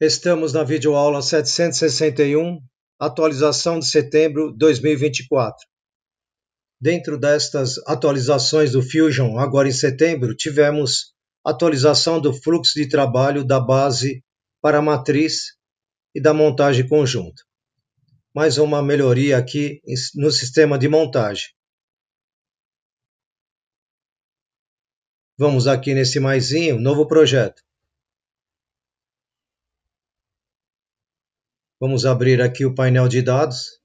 Estamos na videoaula 761, atualização de setembro 2024. Dentro destas atualizações do Fusion, agora em setembro, tivemos atualização do fluxo de trabalho da base para a matriz e da montagem conjunta. Mais uma melhoria aqui no sistema de montagem. Vamos aqui nesse maisinho, novo projeto Vamos abrir aqui o painel de dados.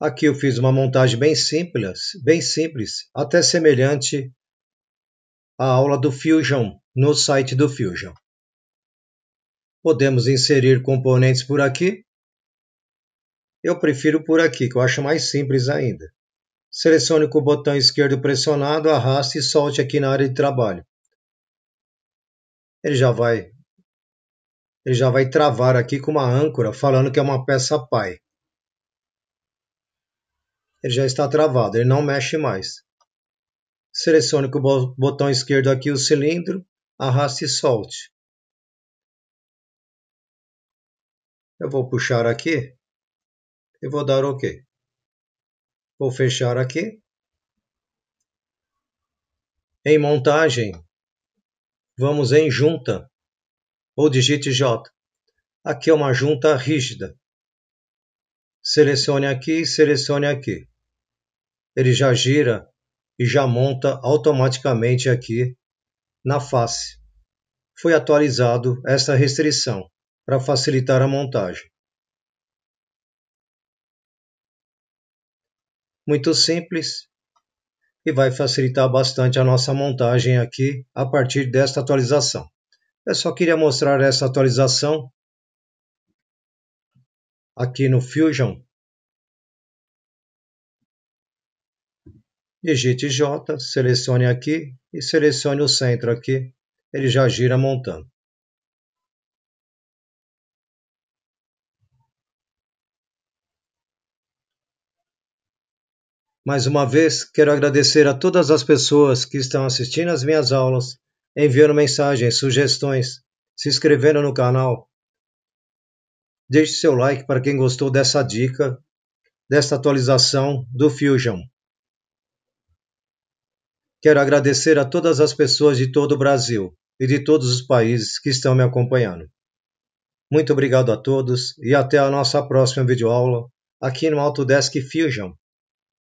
Aqui eu fiz uma montagem bem simples, bem simples, até semelhante à aula do Fusion no site do Fusion. Podemos inserir componentes por aqui. Eu prefiro por aqui, que eu acho mais simples ainda. Selecione com o botão esquerdo pressionado, arraste e solte aqui na área de trabalho. Ele já vai ele já vai travar aqui com uma âncora, falando que é uma peça pai. Ele já está travado, ele não mexe mais. Selecione com o botão esquerdo aqui o cilindro, arraste e solte. Eu vou puxar aqui e vou dar OK. Vou fechar aqui. Em montagem, vamos em junta ou digite J. Aqui é uma junta rígida. Selecione aqui e selecione aqui. Ele já gira e já monta automaticamente aqui na face. Foi atualizado essa restrição para facilitar a montagem. Muito simples e vai facilitar bastante a nossa montagem aqui a partir desta atualização. Eu só queria mostrar essa atualização aqui no Fusion. Digite J, selecione aqui e selecione o centro aqui. Ele já gira montando. Mais uma vez, quero agradecer a todas as pessoas que estão assistindo às minhas aulas enviando mensagens, sugestões, se inscrevendo no canal. Deixe seu like para quem gostou dessa dica, desta atualização do Fusion. Quero agradecer a todas as pessoas de todo o Brasil e de todos os países que estão me acompanhando. Muito obrigado a todos e até a nossa próxima videoaula aqui no Autodesk Fusion.